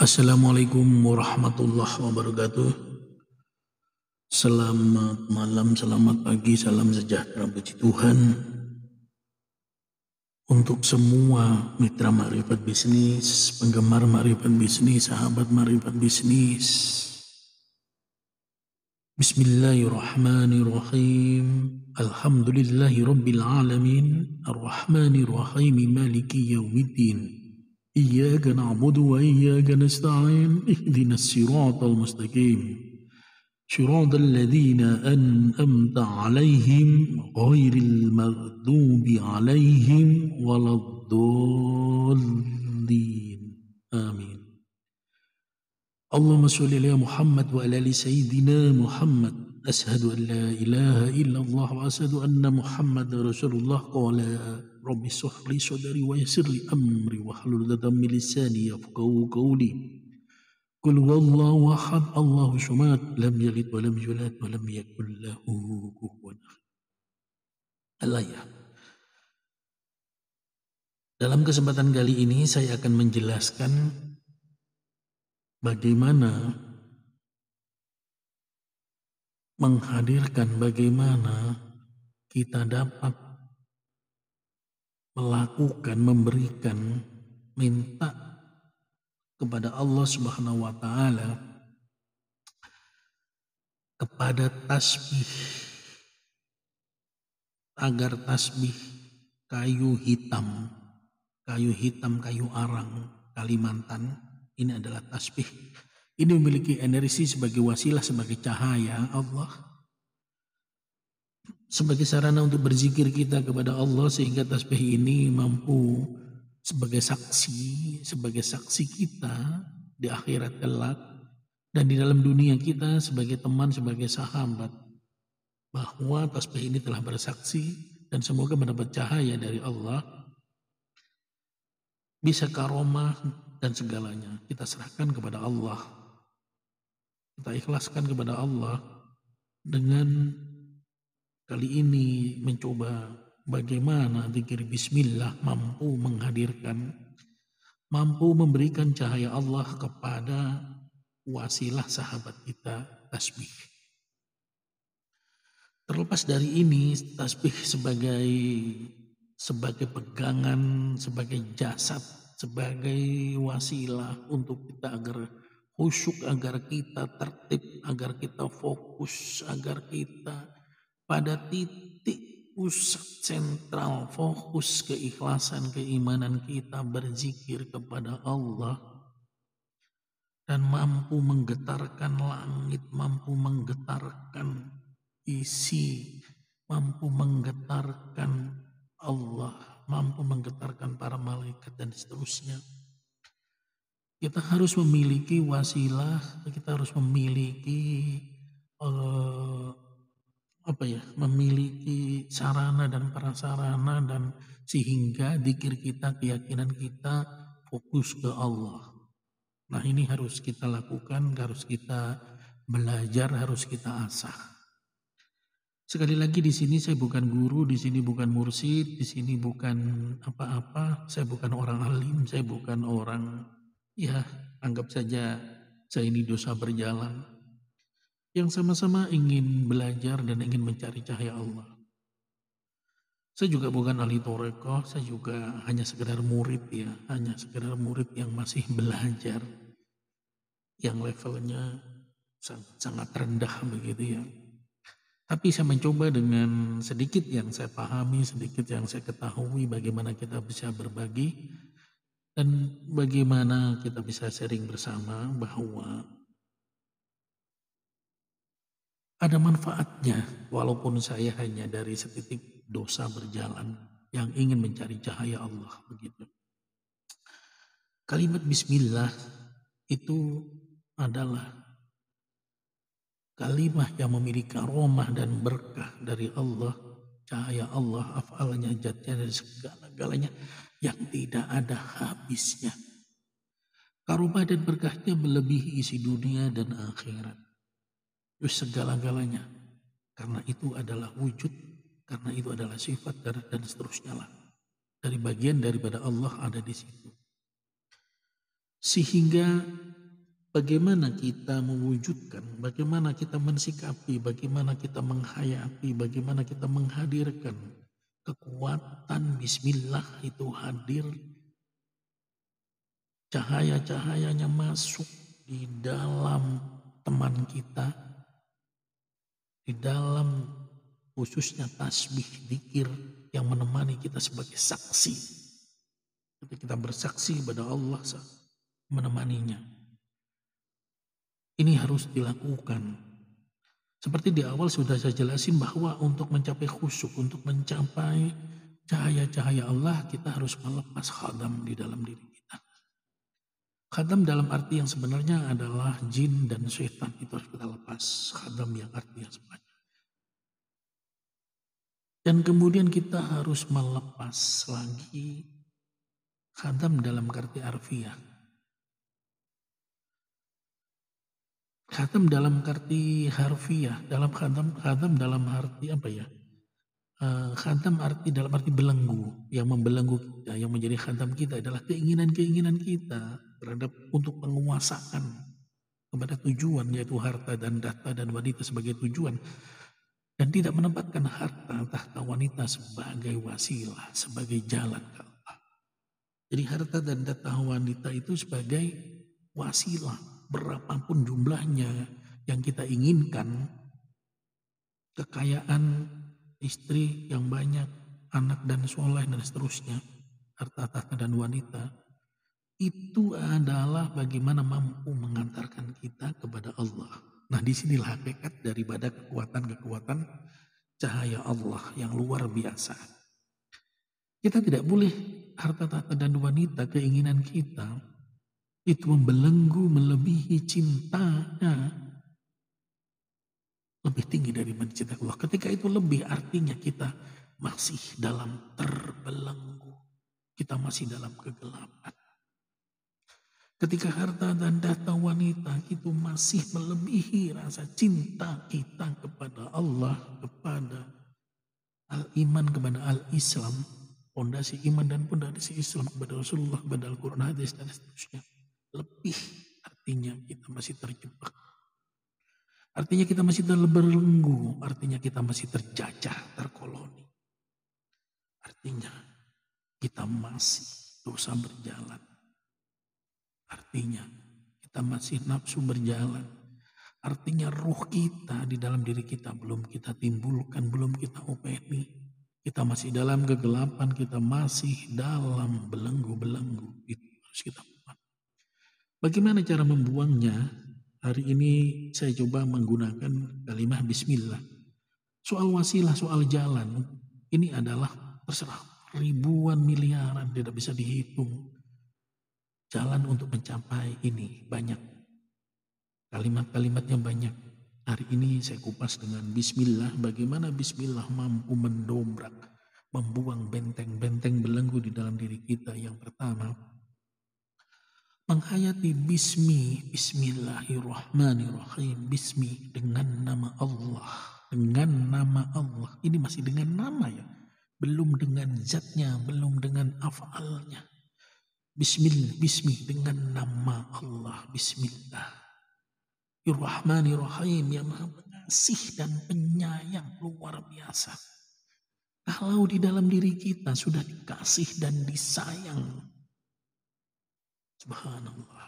Assalamualaikum warahmatullahi wabarakatuh. Selamat malam, selamat pagi, salam sejahtera puji Tuhan. Untuk semua mitra marifat bisnis, penggemar marifat bisnis, sahabat marifat bisnis. Bismillahirrahmanirrahim. Alhamdulillahi rabbil alamin. Arrahmanirrahim maliki yaumiddin. إياك نعبد وإياك نستعين اهدنا الصراط المستقيم صراط الذين أنأمت عليهم غير المغضوب عليهم ولا الضالين آمين اللهم صل على محمد وعلى آل سيدنا محمد أشهد أن لا إله إلا الله وأشهد أن محمد رسول الله قال Rabbi sohli sodari wa yasirli amri wa halul dadam milisani yafqahu qawli. Kul wallahu ahad allahu shumat lam yalid wa lam yulad wa lam yakul kuhwan. Alayah. Ya. Dalam kesempatan kali ini saya akan menjelaskan bagaimana menghadirkan bagaimana kita dapat melakukan, memberikan, minta kepada Allah Subhanahu wa taala kepada tasbih agar tasbih kayu hitam, kayu hitam, kayu arang Kalimantan ini adalah tasbih. Ini memiliki energi sebagai wasilah, sebagai cahaya Allah sebagai sarana untuk berzikir kita kepada Allah sehingga tasbih ini mampu sebagai saksi, sebagai saksi kita di akhirat kelak dan di dalam dunia kita sebagai teman, sebagai sahabat bahwa tasbih ini telah bersaksi dan semoga mendapat cahaya dari Allah bisa karomah dan segalanya kita serahkan kepada Allah kita ikhlaskan kepada Allah dengan kali ini mencoba bagaimana zikir bismillah mampu menghadirkan, mampu memberikan cahaya Allah kepada wasilah sahabat kita tasbih. Terlepas dari ini, tasbih sebagai sebagai pegangan, sebagai jasad, sebagai wasilah untuk kita agar khusyuk, agar kita tertib, agar kita fokus, agar kita pada titik pusat sentral fokus keikhlasan keimanan kita berzikir kepada Allah dan mampu menggetarkan langit, mampu menggetarkan isi, mampu menggetarkan Allah, mampu menggetarkan para malaikat dan seterusnya. Kita harus memiliki wasilah, kita harus memiliki eh, apa ya memiliki sarana dan prasarana dan sehingga dikir kita keyakinan kita fokus ke Allah. Nah ini harus kita lakukan, harus kita belajar, harus kita asah. Sekali lagi di sini saya bukan guru, di sini bukan mursid, di sini bukan apa-apa, saya bukan orang alim, saya bukan orang ya anggap saja saya ini dosa berjalan yang sama-sama ingin belajar dan ingin mencari cahaya Allah. Saya juga bukan ahli torekoh, saya juga hanya sekedar murid ya, hanya sekedar murid yang masih belajar, yang levelnya sangat, rendah begitu ya. Tapi saya mencoba dengan sedikit yang saya pahami, sedikit yang saya ketahui bagaimana kita bisa berbagi dan bagaimana kita bisa sharing bersama bahwa ada manfaatnya walaupun saya hanya dari setitik dosa berjalan yang ingin mencari cahaya Allah begitu. Kalimat bismillah itu adalah kalimat yang memiliki karomah dan berkah dari Allah, cahaya Allah, afalnya, jatnya dan segala-galanya yang tidak ada habisnya. Karomah dan berkahnya melebihi isi dunia dan akhirat segala-galanya. Karena itu adalah wujud, karena itu adalah sifat dan, dan seterusnya lah. Dari bagian daripada Allah ada di situ. Sehingga bagaimana kita mewujudkan, bagaimana kita mensikapi, bagaimana kita menghayati, bagaimana kita menghadirkan kekuatan bismillah itu hadir cahaya-cahayanya masuk di dalam teman kita di dalam khususnya tasbih, dikir yang menemani kita sebagai saksi. Ketika kita bersaksi kepada Allah menemaninya. Ini harus dilakukan. Seperti di awal sudah saya jelasin bahwa untuk mencapai khusyuk, untuk mencapai cahaya-cahaya Allah, kita harus melepas khadam di dalam diri Khadam dalam arti yang sebenarnya adalah jin dan syaitan itu harus kita lepas. Khadam yang arti yang sebenarnya. Dan kemudian kita harus melepas lagi khadam dalam arti arfiah. Khadam dalam arti harfiah, dalam khadam, khadam dalam arti apa ya? Eh, khantam arti dalam arti belenggu yang membelenggu kita yang menjadi khantam kita adalah keinginan-keinginan kita terhadap untuk menguasakan kepada tujuan yaitu harta dan data dan wanita sebagai tujuan dan tidak menempatkan harta tahta wanita sebagai wasilah sebagai jalan ke Allah. Jadi harta dan data wanita itu sebagai wasilah berapapun jumlahnya yang kita inginkan kekayaan istri yang banyak, anak dan soleh dan seterusnya, harta tahta dan wanita, itu adalah bagaimana mampu mengantarkan kita kepada Allah. Nah disinilah hakikat daripada kekuatan-kekuatan cahaya Allah yang luar biasa. Kita tidak boleh harta tahta dan wanita keinginan kita itu membelenggu melebihi cintanya lebih tinggi dari mencintai Allah. Ketika itu lebih artinya kita masih dalam terbelenggu. Kita masih dalam kegelapan. Ketika harta dan data wanita itu masih melebihi rasa cinta kita kepada Allah, kepada al-iman, kepada al-islam, pondasi iman dan pondasi Islam kepada Rasulullah, kepada Al-Quran, hadis, dan seterusnya. Lebih artinya kita masih terjebak Artinya kita masih terbelenggu, artinya kita masih terjajah, terkoloni. Artinya kita masih dosa berjalan. Artinya kita masih nafsu berjalan. Artinya ruh kita di dalam diri kita belum kita timbulkan, belum kita openi. Kita masih dalam kegelapan, kita masih dalam belenggu-belenggu. Itu harus kita buat. Bagaimana cara membuangnya? Hari ini saya coba menggunakan kalimat bismillah. Soal wasilah, soal jalan, ini adalah terserah ribuan miliaran tidak bisa dihitung. Jalan untuk mencapai ini banyak. Kalimat-kalimatnya banyak. Hari ini saya kupas dengan bismillah bagaimana bismillah mampu mendobrak membuang benteng-benteng belenggu di dalam diri kita. Yang pertama, menghayati bismi bismillahirrahmanirrahim bismi dengan nama Allah dengan nama Allah ini masih dengan nama ya belum dengan zatnya belum dengan afalnya bismillah bismi dengan nama Allah bismillah Irrahmanirrahim yang maha pengasih dan penyayang luar biasa kalau di dalam diri kita sudah dikasih dan disayang Subhanallah.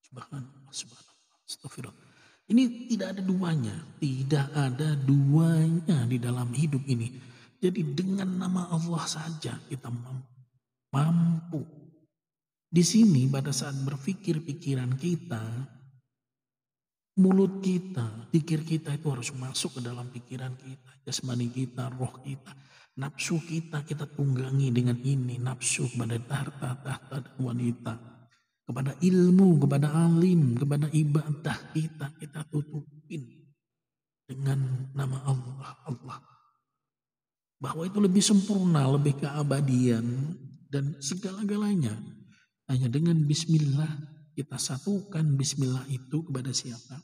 Subhanallah, subhanallah. Astagfirullah. Ini tidak ada duanya, tidak ada duanya di dalam hidup ini. Jadi dengan nama Allah saja kita mampu. Di sini pada saat berpikir pikiran kita, mulut kita, pikir kita itu harus masuk ke dalam pikiran kita, jasmani kita, roh kita, nafsu kita kita tunggangi dengan ini, nafsu pada harta, tahta dan wanita kepada ilmu, kepada alim, kepada ibadah kita, kita tutupin dengan nama Allah. Allah. Bahwa itu lebih sempurna, lebih keabadian dan segala-galanya. Hanya dengan bismillah kita satukan bismillah itu kepada siapa?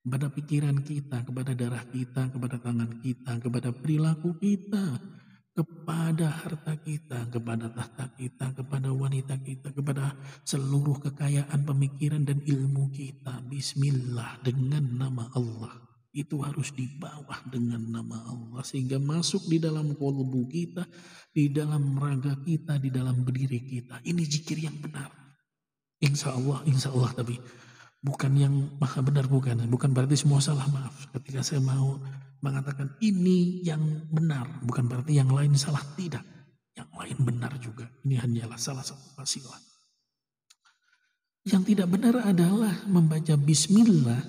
Kepada pikiran kita, kepada darah kita, kepada tangan kita, kepada perilaku kita, kepada harta kita, kepada tahta kita, kepada wanita kita, kepada seluruh kekayaan pemikiran dan ilmu kita. Bismillah dengan nama Allah. Itu harus di bawah dengan nama Allah sehingga masuk di dalam kolbu kita, di dalam raga kita, di dalam berdiri kita. Ini jikir yang benar. Insya Allah, insya Allah tapi bukan yang maha benar bukan bukan berarti semua salah maaf ketika saya mau mengatakan ini yang benar bukan berarti yang lain salah tidak yang lain benar juga ini hanyalah salah satu wasilah yang tidak benar adalah membaca bismillah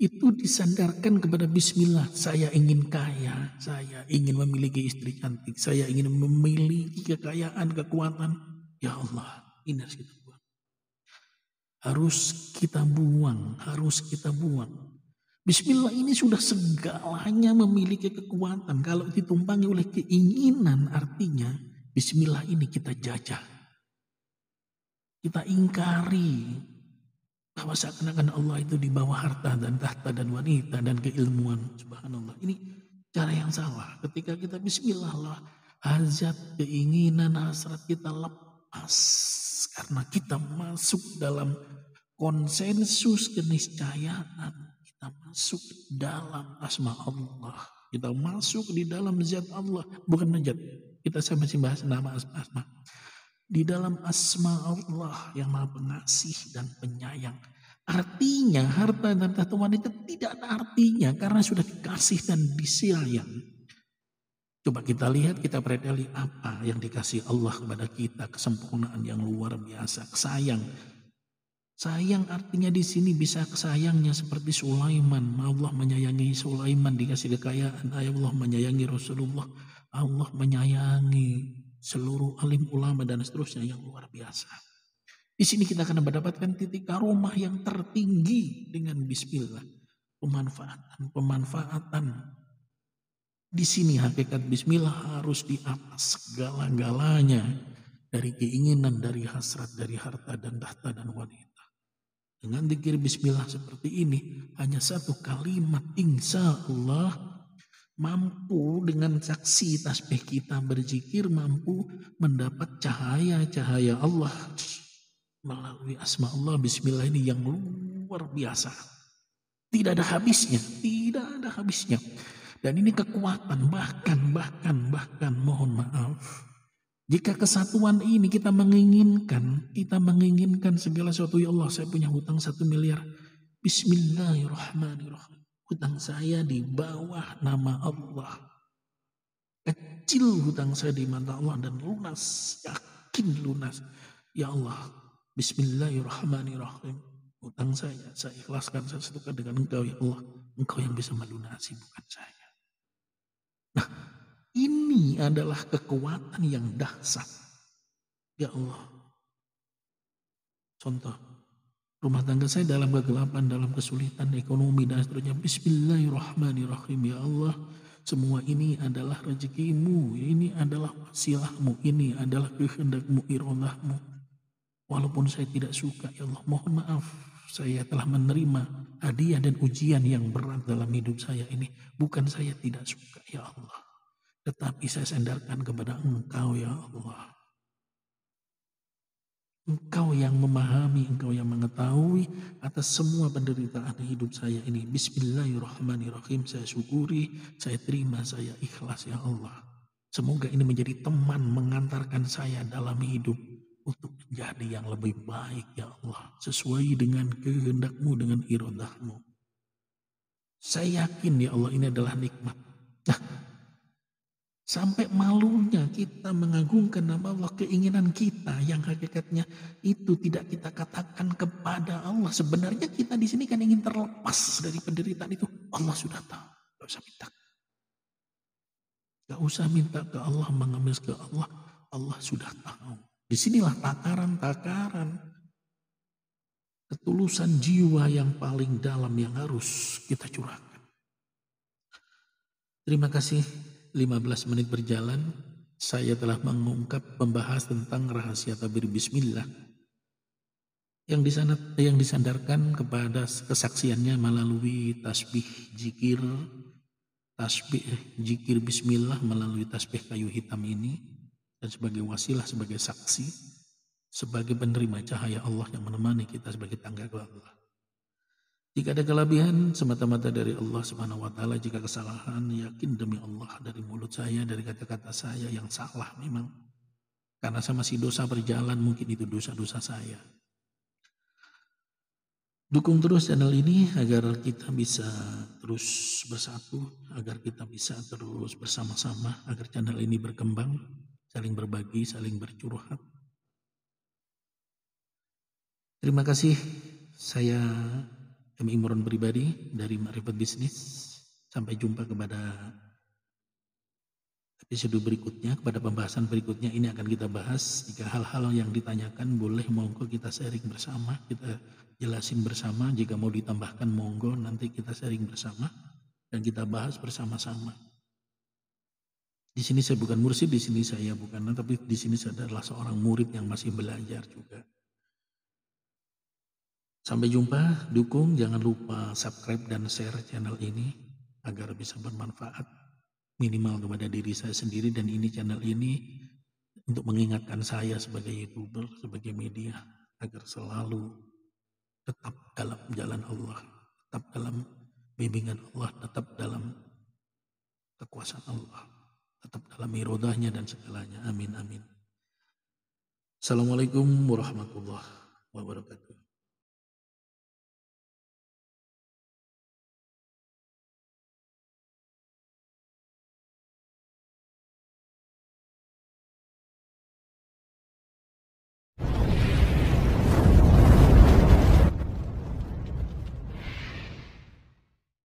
itu disandarkan kepada bismillah saya ingin kaya saya ingin memiliki istri cantik saya ingin memiliki kekayaan kekuatan ya Allah ini harus kita harus kita buang, harus kita buang. Bismillah ini sudah segalanya memiliki kekuatan. Kalau ditumpangi oleh keinginan artinya Bismillah ini kita jajah. Kita ingkari bahwa seakan-akan Allah itu di bawah harta dan tahta dan wanita dan keilmuan. Subhanallah. Ini cara yang salah. Ketika kita Bismillah lah, hajat, keinginan, hasrat kita lepas pas. Karena kita masuk dalam konsensus keniscayaan. Kita masuk dalam asma Allah. Kita masuk di dalam zat Allah. Bukan zat. Kita saya masih bahas nama asma-asma. Di dalam asma Allah yang maha pengasih dan penyayang. Artinya harta dan tahta wanita tidak ada artinya karena sudah dikasih dan disayang. Coba kita lihat, kita predeli apa yang dikasih Allah kepada kita, kesempurnaan yang luar biasa, sayang. Sayang artinya di sini bisa kesayangnya seperti Sulaiman. Allah menyayangi Sulaiman dikasih kekayaan. Allah menyayangi Rasulullah. Allah menyayangi seluruh alim ulama dan seterusnya yang luar biasa. Di sini kita akan mendapatkan titik karomah yang tertinggi dengan bismillah. Pemanfaatan, pemanfaatan di sini hakikat bismillah harus di atas segala-galanya dari keinginan, dari hasrat, dari harta dan tahta dan wanita. Dengan dikir bismillah seperti ini, hanya satu kalimat insya Allah mampu dengan saksi tasbih kita berzikir mampu mendapat cahaya-cahaya Allah melalui asma Allah bismillah ini yang luar biasa. Tidak ada habisnya, tidak ada habisnya. Dan ini kekuatan, bahkan, bahkan, bahkan mohon maaf. Jika kesatuan ini kita menginginkan, kita menginginkan segala sesuatu, ya Allah saya punya hutang satu miliar. Bismillahirrahmanirrahim. Hutang saya di bawah nama Allah. Kecil hutang saya di mata Allah dan lunas, yakin lunas. Ya Allah, Bismillahirrahmanirrahim. Hutang saya, saya ikhlaskan, saya setukan dengan engkau ya Allah. Engkau yang bisa melunasi, bukan saya. Ini adalah kekuatan yang dahsyat. Ya Allah. Contoh, rumah tangga saya dalam kegelapan, dalam kesulitan ekonomi dan seterusnya. Bismillahirrahmanirrahim. Ya Allah, semua ini adalah rezekimu, ini adalah silahmu, ini adalah kehendakmu, irolahmu. Walaupun saya tidak suka, ya Allah mohon maaf, saya telah menerima hadiah dan ujian yang berat dalam hidup saya ini. Bukan saya tidak suka, ya Allah. Tetapi saya sandarkan kepada engkau ya Allah. Engkau yang memahami, engkau yang mengetahui atas semua penderitaan hidup saya ini. Bismillahirrahmanirrahim. Saya syukuri, saya terima, saya ikhlas ya Allah. Semoga ini menjadi teman mengantarkan saya dalam hidup untuk menjadi yang lebih baik ya Allah. Sesuai dengan kehendakmu, dengan irodahmu. Saya yakin ya Allah ini adalah nikmat. Nah, Sampai malunya kita mengagungkan nama Allah keinginan kita yang hakikatnya itu tidak kita katakan kepada Allah. Sebenarnya kita di sini kan ingin terlepas dari penderitaan itu. Allah sudah tahu. Gak usah minta. Gak usah minta ke Allah, mengemis ke Allah. Allah sudah tahu. Disinilah takaran-takaran ketulusan jiwa yang paling dalam yang harus kita curahkan. Terima kasih 15 menit berjalan, saya telah mengungkap pembahas tentang rahasia tabir bismillah yang disana, yang disandarkan kepada kesaksiannya melalui tasbih jikir, tasbih eh, jikir bismillah melalui tasbih kayu hitam ini dan sebagai wasilah sebagai saksi sebagai penerima cahaya Allah yang menemani kita sebagai tangga ke Allah. Jika ada kelebihan semata-mata dari Allah Subhanahu wa taala, jika kesalahan yakin demi Allah dari mulut saya, dari kata-kata saya yang salah memang. Karena saya masih dosa berjalan mungkin itu dosa-dosa saya. Dukung terus channel ini agar kita bisa terus bersatu, agar kita bisa terus bersama-sama, agar channel ini berkembang, saling berbagi, saling bercurhat. Terima kasih saya kami Imron pribadi dari Makrifat Bisnis. Sampai jumpa kepada episode berikutnya, kepada pembahasan berikutnya ini akan kita bahas. Jika hal-hal yang ditanyakan boleh monggo kita sharing bersama, kita jelasin bersama. Jika mau ditambahkan monggo nanti kita sharing bersama dan kita bahas bersama-sama. Di sini saya bukan mursid, di sini saya bukan, tapi di sini saya adalah seorang murid yang masih belajar juga. Sampai jumpa, dukung, jangan lupa subscribe dan share channel ini agar bisa bermanfaat minimal kepada diri saya sendiri dan ini channel ini untuk mengingatkan saya sebagai youtuber, sebagai media agar selalu tetap dalam jalan Allah, tetap dalam bimbingan Allah, tetap dalam kekuasaan Allah, tetap dalam irodahnya dan segalanya. Amin, amin. Assalamualaikum warahmatullahi wabarakatuh.